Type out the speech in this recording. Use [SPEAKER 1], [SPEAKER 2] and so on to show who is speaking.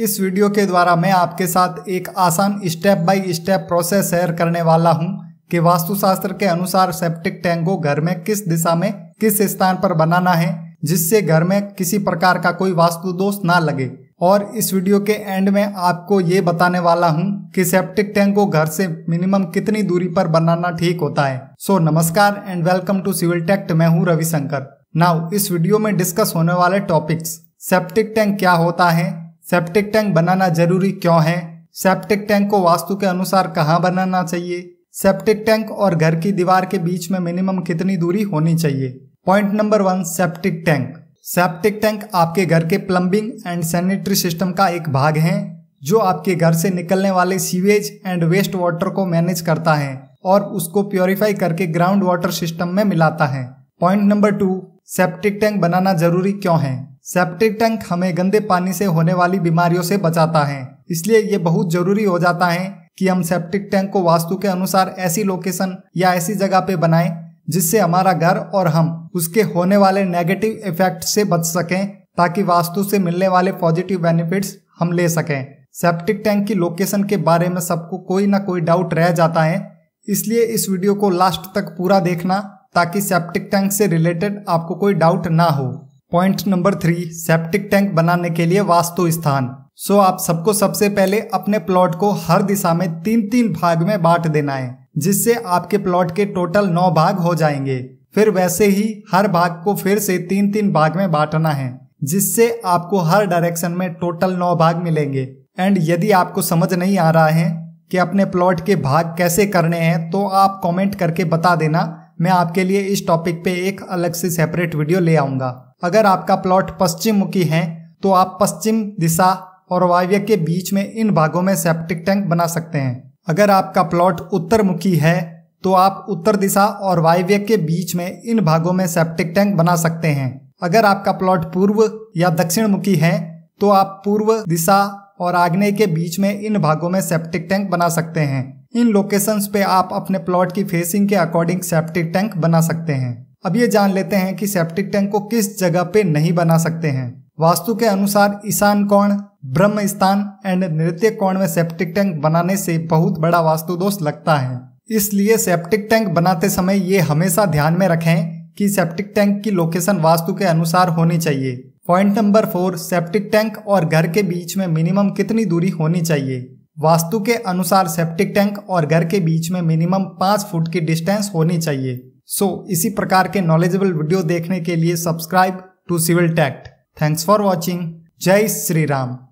[SPEAKER 1] इस वीडियो के द्वारा मैं आपके साथ एक आसान step by step process share करने वाला हूं कि वास्तुशास्त्र के अनुसार सेप्टिक टैंक को घर में किस दिशा में किस स्थान पर बनाना है जिससे घर में किसी प्रकार का कोई वास्तु दोष ना लगे और इस वीडियो के एंड में आपको ये बताने वाला हूँ कि सेप्टिक टैंक को घर से मिनिमम कितनी दूरी पर बनाना ठीक होता है सो so, नमस्कार and welcome to civil tect मैं हूँ रविशंकर नाउ इस वीडियो में डिस्कस होने वाले टॉपिक्स सेप्टिक टैंक क्या होता है सेप्टिक टैंक बनाना जरूरी क्यों है सेप्टिक टैंक को वास्तु के अनुसार कहाँ बनाना चाहिए सेप्टिक टैंक और घर की दीवार के बीच में मिनिमम कितनी दूरी होनी चाहिए point number one septic tank septic tank आपके घर के प्लम्बिंग एंड सैनिटरी सिस्टम का एक भाग है जो आपके घर से निकलने वाले सीवेज एंड वेस्ट वाटर को मैनेज करता है और उसको प्योरीफाई करके ग्राउंड वाटर सिस्टम में मिलाता है point number two septic tank बनाना जरूरी क्यों है सेप्टिक टैंक हमें गंदे पानी से होने वाली बीमारियों से बचाता है इसलिए ये बहुत जरूरी हो जाता है कि हम सेप्टिक टैंक को वास्तु के अनुसार ऐसी लोकेशन या ऐसी जगह पे बनाएं जिससे हमारा घर और हम उसके होने वाले नेगेटिव इफेक्ट से बच सकें ताकि वास्तु से मिलने वाले पॉजिटिव बेनिफिट्स हम ले सकें सेप्टिक टैंक की लोकेशन के बारे में सबको कोई ना कोई डाउट रह जाता है इसलिए इस वीडियो को लास्ट तक पूरा देखना ताकि सेप्टिक टैंक से रिलेटेड आपको कोई डाउट ना हो point number three septic tank बनाने के लिए वास्तु स्थान सो आप सबको सबसे पहले अपने प्लॉट को हर दिशा में तीन तीन भाग में बांट देना है जिससे आपके प्लॉट के टोटल नौ भाग हो जाएंगे फिर वैसे ही हर भाग को फिर से तीन तीन भाग में बांटना है जिससे आपको हर डायरेक्शन में टोटल नौ भाग मिलेंगे एंड यदि आपको समझ नहीं आ रहा है कि अपने प्लॉट के भाग कैसे करने हैं तो आप कमेंट करके बता देना मैं आपके लिए इस टॉपिक पे एक अलग से सेपरेट वीडियो ले आऊंगा अगर आपका प्लॉट पश्चिम मुखी है तो आप पश्चिम दिशा और वायव्य के बीच में इन भागों में सेप्टिक टैंक बना सकते हैं अगर आपका प्लॉट उत्तर मुखी है तो आप उत्तर दिशा और वायव्य के बीच में इन भागों में सेप्टिक टैंक बना सकते हैं अगर आपका प्लॉट पूर्व या दक्षिण मुखी है तो आप पूर्व दिशा और आग्नेय के बीच में इन भागों में सेप्टिक टैंक बना सकते हैं इन लोकेशंस पे आप अपने प्लॉट की फेसिंग के अकॉर्डिंग सेप्टिक टैंक बना सकते हैं अब ये जान लेते हैं कि सेप्टिक टैंक को किस जगह पे नहीं बना सकते हैं वास्तु के अनुसार ईशान कोण ब्रह्म स्थान एंड नृत्य कोण में सेप्टिक टैंक बनाने से बहुत बड़ा वास्तु दोष लगता है इसलिए सेप्टिक टैंक बनाते समय ये हमेशा ध्यान में रखें कि सेप्टिक टैंक की लोकेशन वास्तु के अनुसार होनी चाहिए point number four septic tank और घर के बीच में मिनिमम कितनी दूरी होनी चाहिए वास्तु के अनुसार सेप्टिक टैंक और घर के बीच में मिनिमम पाँच फुट की डिस्टेंस होनी चाहिए सो so, इसी प्रकार के नॉलेजेबल वीडियो देखने के लिए subscribe to civil tect thanks for watching जय श्री राम